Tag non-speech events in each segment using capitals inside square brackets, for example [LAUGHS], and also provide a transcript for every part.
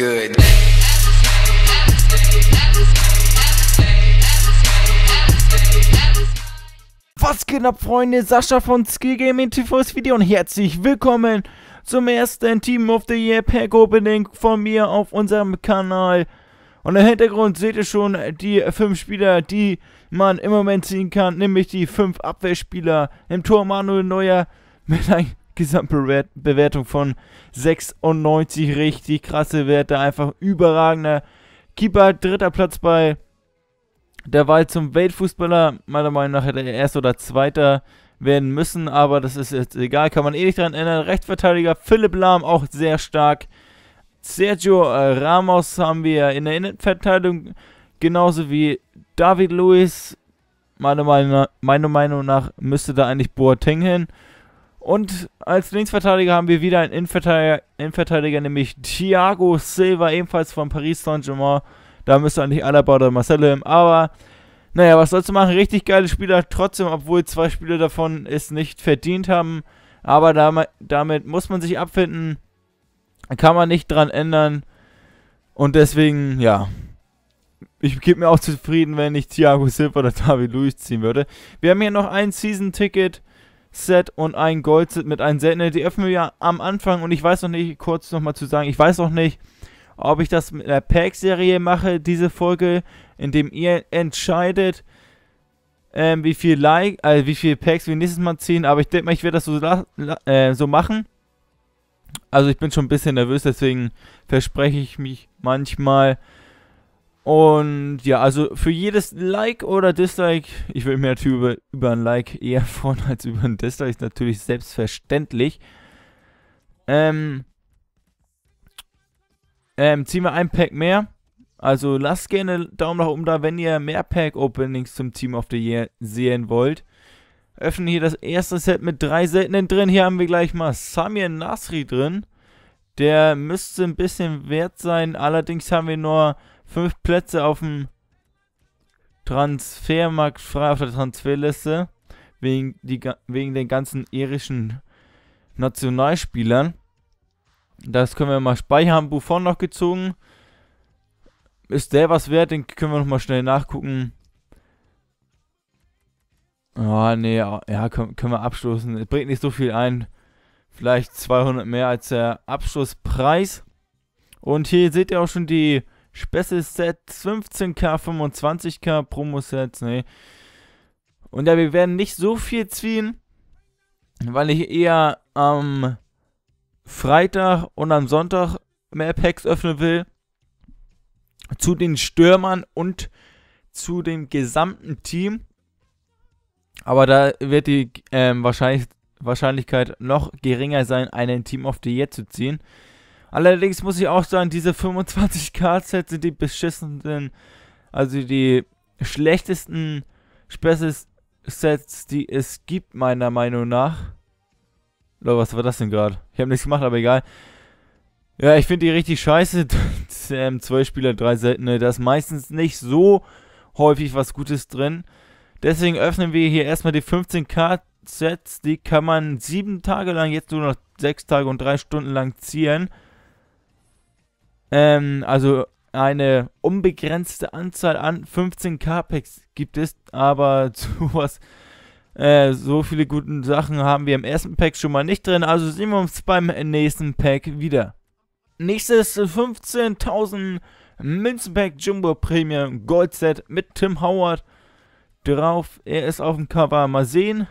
good. Was geht ab, Freunde? Sascha von Skill Gaming TVs Video und herzlich willkommen zum ersten Team of the Year Pack Opening von mir auf unserem Kanal. Und im Hintergrund seht ihr schon die fünf Spieler, die man im Moment ziehen kann, nämlich die fünf Abwehrspieler im Tor Manuel Neuer mit einem Gesamtbewertung von 96. Richtig krasse Werte, einfach überragender Keeper. Dritter Platz bei der Wahl zum Weltfußballer. Meiner Meinung nach hätte er erst oder zweiter werden müssen, aber das ist jetzt egal, kann man eh nicht dran ändern. Rechtsverteidiger Philipp Lahm auch sehr stark. Sergio äh, Ramos haben wir in der Innenverteidigung genauso wie David Luiz. Meiner Meinung, nach, meiner Meinung nach müsste da eigentlich Boateng hin. Und als Linksverteidiger haben wir wieder einen Innenverteidiger, Innenverteidiger nämlich Thiago Silva, ebenfalls von Paris Saint-Germain. Da müsste eigentlich Alaba oder Marcelo hin, aber naja, was sollst du machen? Richtig geile Spieler, trotzdem, obwohl zwei Spiele davon es nicht verdient haben. Aber damit, damit muss man sich abfinden, kann man nicht dran ändern. Und deswegen, ja, ich gebe mir auch zufrieden, wenn ich Thiago Silva oder David Luiz ziehen würde. Wir haben hier noch ein Season-Ticket Set und ein Gold-Set mit einem seltenen. Die öffnen wir ja am Anfang und ich weiß noch nicht, kurz nochmal zu sagen, ich weiß noch nicht, ob ich das mit einer Pack-Serie mache, diese Folge, indem ihr entscheidet, ähm, wie viel Like, äh, wie viel Packs wir nächstes Mal ziehen, aber ich denke mal, ich werde das so, äh, so machen. Also ich bin schon ein bisschen nervös, deswegen verspreche ich mich manchmal. Und ja, also für jedes Like oder Dislike, ich will mir natürlich über, über ein Like eher freuen [LAUGHS] als über ein Dislike, ist natürlich selbstverständlich. Ähm, ähm, ziehen wir ein Pack mehr. Also lasst gerne Daumen nach oben da, wenn ihr mehr Pack-Openings zum Team of the Year sehen wollt. Öffnen hier das erste Set mit drei seltenen drin. Hier haben wir gleich mal Samir Nasri drin. Der müsste ein bisschen wert sein. Allerdings haben wir nur fünf Plätze auf dem Transfermarkt frei auf der Transferliste wegen, die, wegen den ganzen irischen Nationalspielern. Das können wir mal speichern. Buffon noch gezogen. Ist der was wert? Den können wir nochmal schnell nachgucken. Oh, nee, ja, können, können wir abstoßen. Es bringt nicht so viel ein. Vielleicht 200 mehr als der Abschlusspreis. Und hier seht ihr auch schon die Special Sets 15k, 25k, Promo Sets, ne. Und ja, wir werden nicht so viel ziehen, weil ich eher am Freitag und am Sonntag mehr Packs öffnen will. Zu den Stürmern und zu dem gesamten Team. Aber da wird die ähm, Wahrscheinlich Wahrscheinlichkeit noch geringer sein, einen Team of the Year zu ziehen. Allerdings muss ich auch sagen, diese 25k-Sets sind die beschissenen, also die schlechtesten Spezies-Sets, die es gibt, meiner Meinung nach. Oder was war das denn gerade? Ich habe nichts gemacht, aber egal. Ja, ich finde die richtig scheiße. [LAUGHS] ähm, zwei Spieler, drei seltene. Da ist meistens nicht so häufig was Gutes drin. Deswegen öffnen wir hier erstmal die 15k-Sets. Die kann man sieben Tage lang, jetzt nur noch sechs Tage und drei Stunden lang ziehen. Ähm, also eine unbegrenzte Anzahl an 15 K-Packs gibt es, aber [LAUGHS] sowas, äh, so viele gute Sachen haben wir im ersten Pack schon mal nicht drin, also sehen wir uns beim nächsten Pack wieder. Nächstes 15.000 Münzenpack Jumbo Premium Gold Set mit Tim Howard drauf. Er ist auf dem Cover. Mal sehen,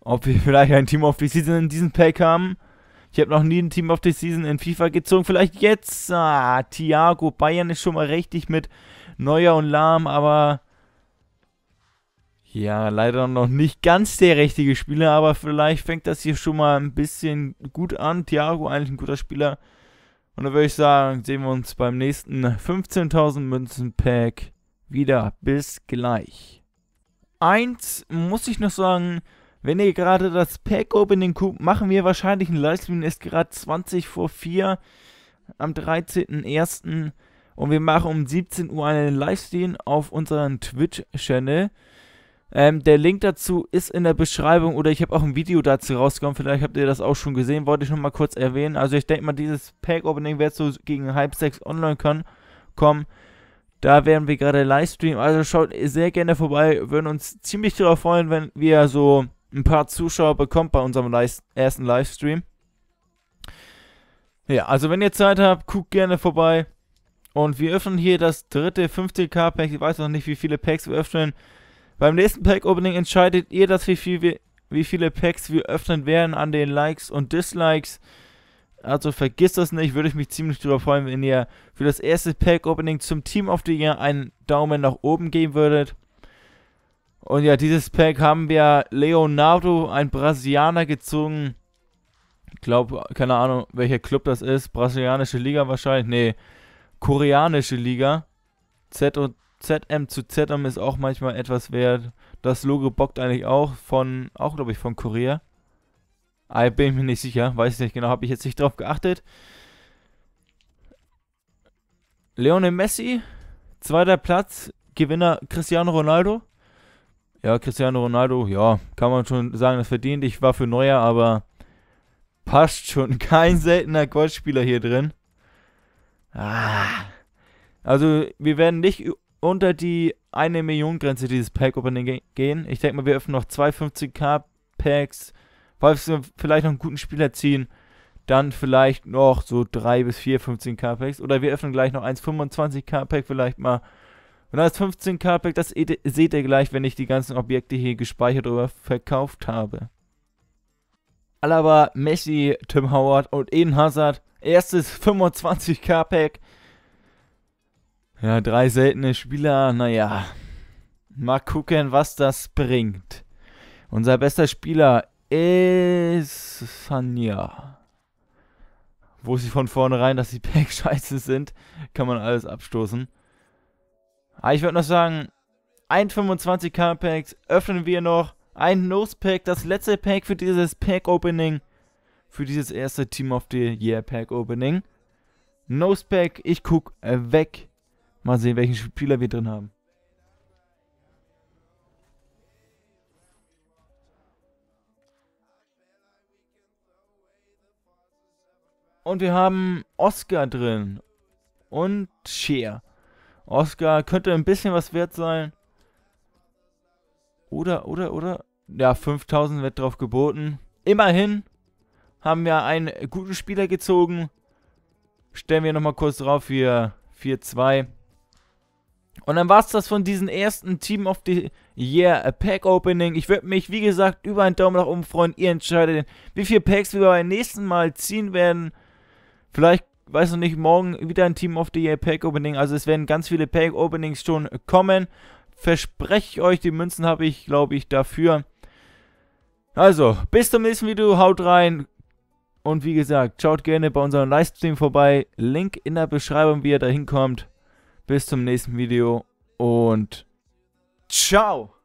ob wir [LAUGHS] vielleicht ein Team of the Season in diesem Pack haben. Ich habe noch nie ein Team of the Season in FIFA gezogen. Vielleicht jetzt. Ah, Thiago. Bayern ist schon mal richtig mit Neuer und Lahm, aber ja, leider noch nicht ganz der richtige Spieler, aber vielleicht fängt das hier schon mal ein bisschen gut an. Thiago eigentlich ein guter Spieler. Und dann würde ich sagen, sehen wir uns beim nächsten 15.000 Münzen Pack wieder. Bis gleich. Eins muss ich noch sagen, wenn ihr gerade das Pack Opening guckt, machen wir wahrscheinlich einen Livestream. Ist gerade 20 vor 4 am 13.01. Und wir machen um 17 Uhr einen Livestream auf unserem Twitch-Channel. Ähm, der Link dazu ist in der Beschreibung oder ich habe auch ein Video dazu rausgekommen. Vielleicht habt ihr das auch schon gesehen. Wollte ich nochmal kurz erwähnen. Also ich denke mal, dieses Pack-Opening wird so gegen halb sechs online können, kommen. Da werden wir gerade Livestream. Also schaut sehr gerne vorbei. Würden uns ziemlich darauf freuen, wenn wir so ein paar Zuschauer bekommt bei unserem ersten Livestream. Ja, also wenn ihr Zeit habt, guckt gerne vorbei. Und wir öffnen hier das dritte 50k Pack. Ich weiß noch nicht, wie viele Packs wir öffnen. Beim nächsten Pack Opening entscheidet ihr das, wie, viel wir, wie viele Packs wir öffnen werden an den Likes und Dislikes. Also vergisst das nicht, würde ich mich ziemlich drüber freuen, wenn ihr für das erste Pack Opening zum Team of the Year einen Daumen nach oben geben würdet. Und ja, dieses Pack haben wir Leonardo, ein Brasilianer, gezogen. Ich glaube, keine Ahnung, welcher Club das ist. Brasilianische Liga wahrscheinlich. Nee, koreanische Liga. Z und ZM zu ZM ist auch manchmal etwas wert. Das Logo bockt eigentlich auch von, auch glaube ich, von Korea. Ah, bin ich mir nicht sicher. Weiß nicht genau, habe ich jetzt nicht drauf geachtet. Leone Messi, zweiter Platz, Gewinner Cristiano Ronaldo. Ja, Cristiano Ronaldo, ja, kann man schon sagen, das verdient. Ich war für Neuer, aber passt schon. [LAUGHS] Kein seltener Goldspieler hier drin. Ah. Also, wir werden nicht unter die eine Million Grenze dieses Pack Opening gehen. Ich denke mal, wir öffnen noch 250 k Packs. Falls wir vielleicht noch einen guten Spieler ziehen, dann vielleicht noch so 3 bis vier 15k Packs. Oder wir öffnen gleich noch 125 k Pack vielleicht mal. Und als 15k Pack, das seht ihr gleich, wenn ich die ganzen Objekte hier gespeichert oder verkauft habe. Alaba, Messi, Tim Howard und Eden Hazard. Erstes 25k Pack. Ja, drei seltene Spieler. Naja, mal gucken, was das bringt. Unser bester Spieler ist Sanja. Wo sie von vornherein, dass die Packs [LAUGHS] scheiße sind, kann man alles abstoßen. Aber ich würde noch sagen, 125 k Packs öffnen wir noch. Ein Nose Pack, das letzte Pack für dieses Pack Opening. Für dieses erste Team of the Year Pack Opening. Nose Pack, ich guck weg. Mal sehen, welchen Spieler wir drin haben. Und wir haben Oscar drin. Und Cher. Oscar könnte ein bisschen was wert sein. Oder, oder, oder? Ja, 5000 wird drauf geboten. Immerhin haben wir einen guten Spieler gezogen. Stellen wir nochmal kurz drauf hier 4-2. Und dann war es das von diesem ersten Team of the Year äh, Pack Opening. Ich würde mich, wie gesagt, über einen Daumen nach oben freuen. Ihr entscheidet, wie viele Packs wir beim nächsten Mal ziehen werden. Vielleicht weiß noch nicht, morgen wieder ein Team of the Year Pack Opening. Also es werden ganz viele Pack Openings schon kommen. Verspreche ich euch, die Münzen habe ich, glaube ich, dafür. Also, bis zum nächsten Video, haut rein. Und wie gesagt, schaut gerne bei unserem Livestream vorbei. Link in der Beschreibung, wie ihr da hinkommt. Bis zum nächsten Video und ciao!